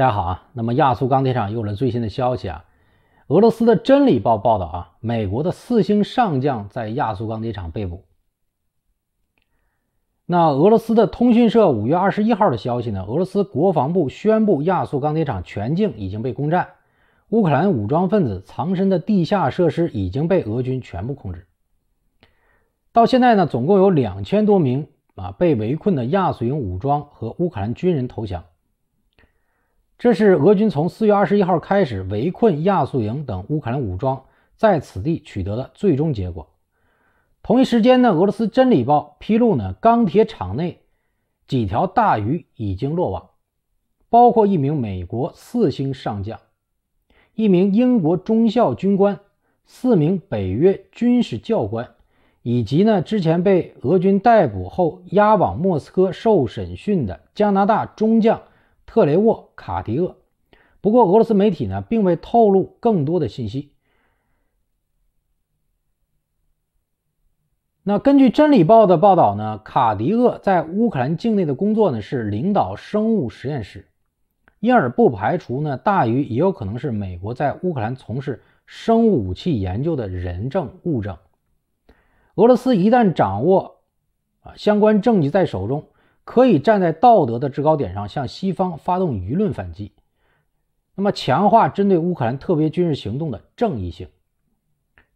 大家好啊！那么亚速钢铁厂又有了最新的消息啊。俄罗斯的《真理报》报道啊，美国的四星上将在亚速钢铁厂被捕。那俄罗斯的通讯社五月二十一号的消息呢？俄罗斯国防部宣布，亚速钢铁厂全境已经被攻占，乌克兰武装分子藏身的地下设施已经被俄军全部控制。到现在呢，总共有两千多名啊被围困的亚速营武装和乌克兰军人投降。这是俄军从四月二十一号开始围困亚速营等乌克兰武装在此地取得的最终结果。同一时间呢，俄罗斯《真理报》披露呢，钢铁厂内几条大鱼已经落网，包括一名美国四星上将、一名英国中校军官、四名北约军事教官，以及呢之前被俄军逮捕后押往莫斯科受审讯的加拿大中将。特雷沃·卡迪厄。不过，俄罗斯媒体呢并未透露更多的信息。那根据《真理报》的报道呢，卡迪厄在乌克兰境内的工作呢是领导生物实验室，因而不排除呢大于也有可能是美国在乌克兰从事生物武器研究的人证物证。俄罗斯一旦掌握啊相关证据在手中。可以站在道德的制高点上向西方发动舆论反击，那么强化针对乌克兰特别军事行动的正义性。《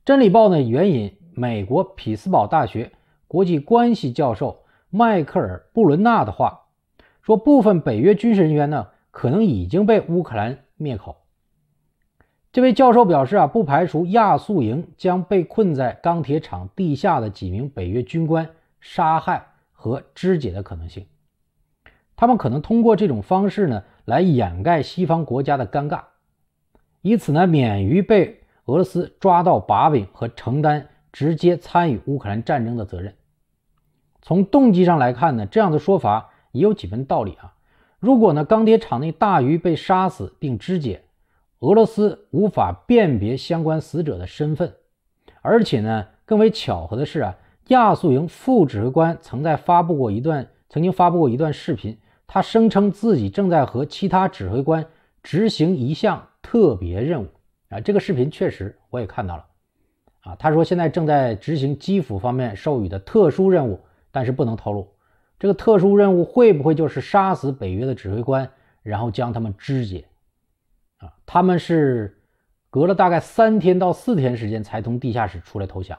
真理报》呢援引美国匹斯堡大学国际关系教授迈克尔·布伦纳的话说，部分北约军事人员呢可能已经被乌克兰灭口。这位教授表示啊，不排除亚速营将被困在钢铁厂地下的几名北约军官杀害。和肢解的可能性，他们可能通过这种方式呢，来掩盖西方国家的尴尬，以此呢免于被俄罗斯抓到把柄和承担直接参与乌克兰战争的责任。从动机上来看呢，这样的说法也有几分道理啊。如果呢钢铁厂内大鱼被杀死并肢解，俄罗斯无法辨别相关死者的身份，而且呢更为巧合的是啊。亚速营副指挥官曾在发布过一段，曾经发布过一段视频，他声称自己正在和其他指挥官执行一项特别任务。啊，这个视频确实我也看到了。啊，他说现在正在执行基辅方面授予的特殊任务，但是不能透露。这个特殊任务会不会就是杀死北约的指挥官，然后将他们肢解？啊，他们是隔了大概三天到四天时间才从地下室出来投降。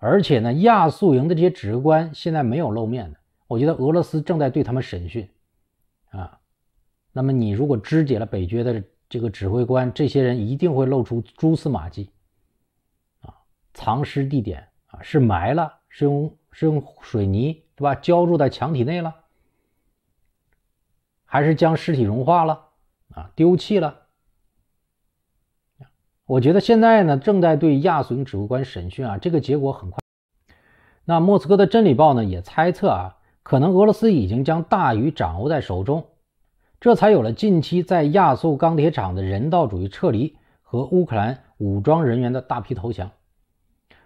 而且呢，亚速营的这些指挥官现在没有露面的，我觉得俄罗斯正在对他们审讯，啊，那么你如果肢解了北约的这个指挥官，这些人一定会露出蛛丝马迹，啊，藏尸地点啊，是埋了，是用是用水泥对吧浇筑在墙体内了，还是将尸体融化了啊丢弃了？我觉得现在呢，正在对亚速指挥官审讯啊，这个结果很快。那莫斯科的《真理报》呢，也猜测啊，可能俄罗斯已经将大鱼掌握在手中，这才有了近期在亚速钢铁厂的人道主义撤离和乌克兰武装人员的大批投降。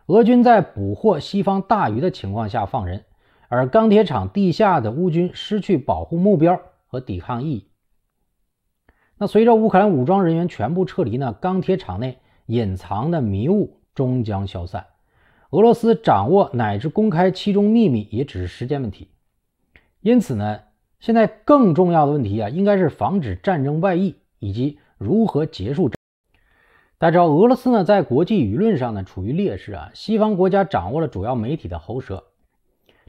俄军在捕获西方大鱼的情况下放人，而钢铁厂地下的乌军失去保护目标和抵抗意义。那随着乌克兰武装人员全部撤离呢，钢铁厂内隐藏的迷雾终将消散，俄罗斯掌握乃至公开其中秘密也只是时间问题。因此呢，现在更重要的问题啊，应该是防止战争外溢以及如何结束战大家知道，俄罗斯呢在国际舆论上呢处于劣势啊，西方国家掌握了主要媒体的喉舌，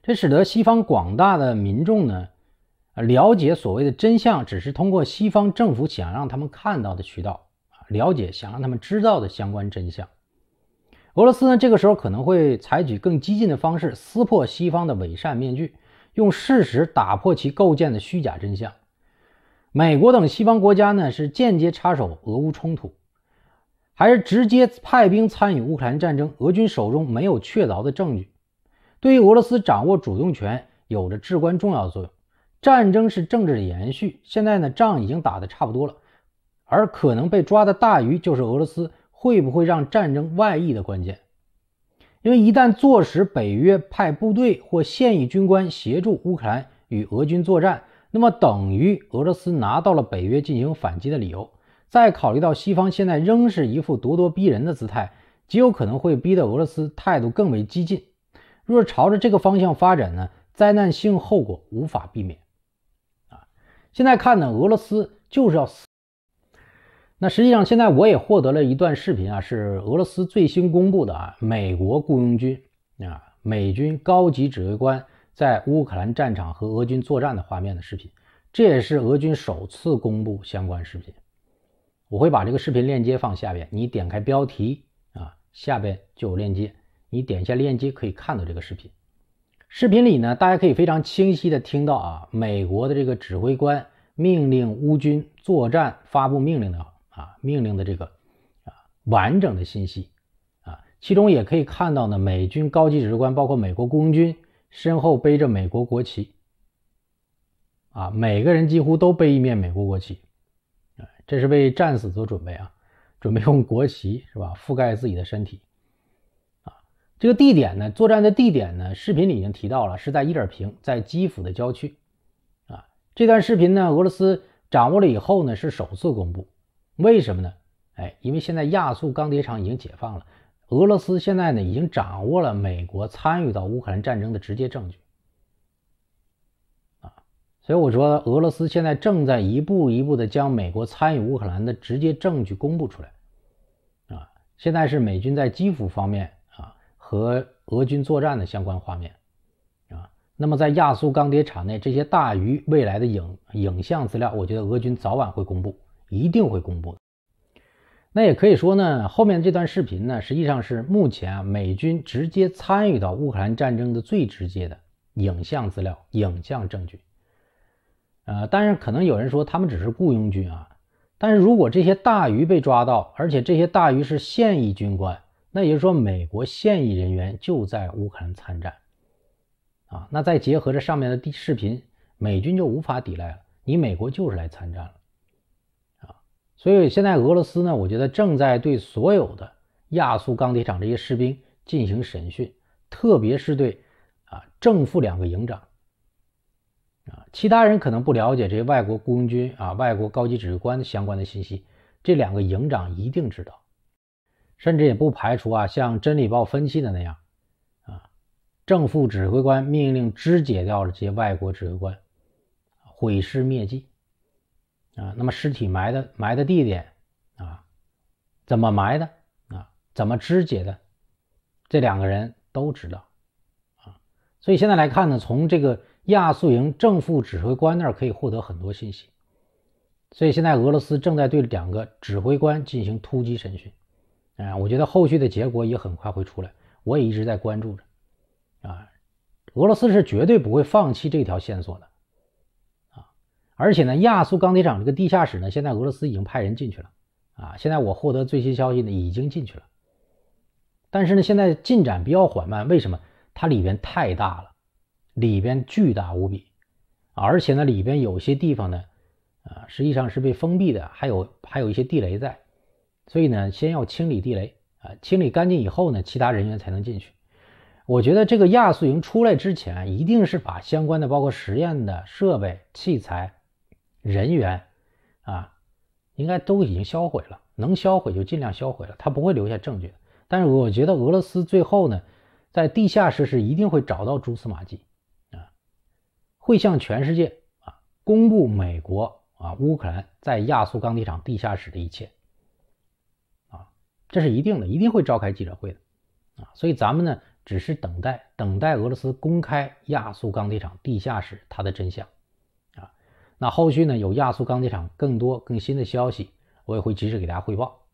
这使得西方广大的民众呢。了解所谓的真相，只是通过西方政府想让他们看到的渠道啊，了解想让他们知道的相关真相。俄罗斯呢，这个时候可能会采取更激进的方式撕破西方的伪善面具，用事实打破其构建的虚假真相。美国等西方国家呢，是间接插手俄乌冲突，还是直接派兵参与乌克兰战争？俄军手中没有确凿的证据，对于俄罗斯掌握主动权有着至关重要的作用。战争是政治的延续。现在呢，仗已经打得差不多了，而可能被抓的大鱼就是俄罗斯会不会让战争外溢的关键。因为一旦坐实北约派部队或现役军官协助乌克兰与俄军作战，那么等于俄罗斯拿到了北约进行反击的理由。再考虑到西方现在仍是一副咄咄逼人的姿态，极有可能会逼得俄罗斯态度更为激进。若朝着这个方向发展呢，灾难性后果无法避免。现在看呢，俄罗斯就是要死。那实际上，现在我也获得了一段视频啊，是俄罗斯最新公布的啊，美国雇佣军啊，美军高级指挥官在乌克兰战场和俄军作战的画面的视频。这也是俄军首次公布相关视频。我会把这个视频链接放下边，你点开标题啊，下边就有链接，你点一下链接可以看到这个视频。视频里呢，大家可以非常清晰的听到啊，美国的这个指挥官命令乌军作战、发布命令的啊，命令的这个啊完整的信息啊。其中也可以看到呢，美军高级指挥官包括美国工军身后背着美国国旗啊，每个人几乎都背一面美国国旗这是为战死做准备啊，准备用国旗是吧覆盖自己的身体。这个地点呢？作战的地点呢？视频里已经提到了，是在伊尔平，在基辅的郊区。啊，这段视频呢，俄罗斯掌握了以后呢，是首次公布。为什么呢？哎，因为现在亚速钢铁厂已经解放了，俄罗斯现在呢，已经掌握了美国参与到乌克兰战争的直接证据。啊，所以我说俄罗斯现在正在一步一步的将美国参与乌克兰的直接证据公布出来。啊，现在是美军在基辅方面。和俄军作战的相关画面啊，那么在亚速钢铁厂内这些大鱼未来的影影像资料，我觉得俄军早晚会公布，一定会公布的。那也可以说呢，后面这段视频呢，实际上是目前啊美军直接参与到乌克兰战争的最直接的影像资料、影像证据。呃，当然可能有人说他们只是雇佣军啊，但是如果这些大鱼被抓到，而且这些大鱼是现役军官。那也就是说，美国现役人员就在乌克兰参战，啊，那再结合着上面的第视频，美军就无法抵赖了。你美国就是来参战了，啊，所以现在俄罗斯呢，我觉得正在对所有的亚速钢铁厂这些士兵进行审讯，特别是对啊正副两个营长，啊，其他人可能不了解这些外国雇佣军啊外国高级指挥官相关的信息，这两个营长一定知道。甚至也不排除啊，像《真理报》分析的那样，啊，正副指挥官命令肢解掉了这些外国指挥官，毁尸灭迹，啊，那么尸体埋的埋的地点啊，怎么埋的啊，怎么肢解的，这两个人都知道，啊，所以现在来看呢，从这个亚速营正副指挥官那儿可以获得很多信息，所以现在俄罗斯正在对两个指挥官进行突击审讯。啊，我觉得后续的结果也很快会出来，我也一直在关注着。啊，俄罗斯是绝对不会放弃这条线索的。啊，而且呢，亚速钢铁厂这个地下室呢，现在俄罗斯已经派人进去了。啊，现在我获得最新消息呢，已经进去了。但是呢，现在进展比较缓慢，为什么？它里边太大了，里边巨大无比，而且呢，里边有些地方呢，啊，实际上是被封闭的，还有还有一些地雷在。所以呢，先要清理地雷啊，清理干净以后呢，其他人员才能进去。我觉得这个亚速营出来之前，一定是把相关的包括实验的设备、器材、人员啊，应该都已经销毁了，能销毁就尽量销毁了，他不会留下证据。但是我觉得俄罗斯最后呢，在地下室是一定会找到蛛丝马迹啊，会向全世界啊公布美国啊、乌克兰在亚速钢铁厂地下室的一切。这是一定的，一定会召开记者会的，啊，所以咱们呢，只是等待，等待俄罗斯公开亚速钢铁厂地下室它的真相，啊，那后续呢，有亚速钢铁厂更多、更新的消息，我也会及时给大家汇报。